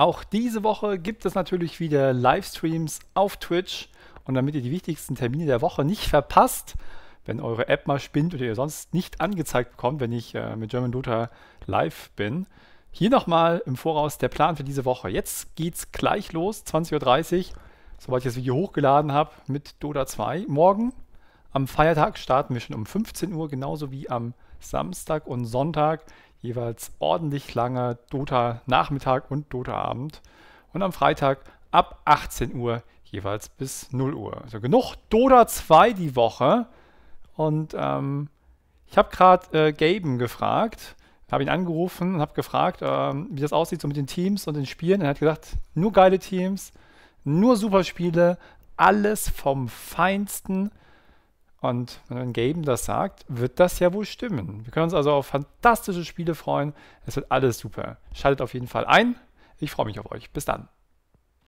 Auch diese Woche gibt es natürlich wieder Livestreams auf Twitch. Und damit ihr die wichtigsten Termine der Woche nicht verpasst, wenn eure App mal spinnt oder ihr sonst nicht angezeigt bekommt, wenn ich äh, mit German Dota live bin, hier nochmal im Voraus der Plan für diese Woche. Jetzt geht's gleich los, 20.30 Uhr, sobald ich das Video hochgeladen habe mit Dota 2. Morgen am Feiertag starten wir schon um 15 Uhr, genauso wie am Samstag und Sonntag jeweils ordentlich langer Dota-Nachmittag und Dota-Abend. Und am Freitag ab 18 Uhr jeweils bis 0 Uhr. Also genug Dota 2 die Woche. Und ähm, ich habe gerade äh, Gaben gefragt, habe ihn angerufen und habe gefragt, ähm, wie das aussieht so mit den Teams und den Spielen. Er hat gesagt, nur geile Teams, nur super Spiele, alles vom Feinsten. Und wenn ein Game das sagt, wird das ja wohl stimmen. Wir können uns also auf fantastische Spiele freuen. Es wird alles super. Schaltet auf jeden Fall ein. Ich freue mich auf euch. Bis dann.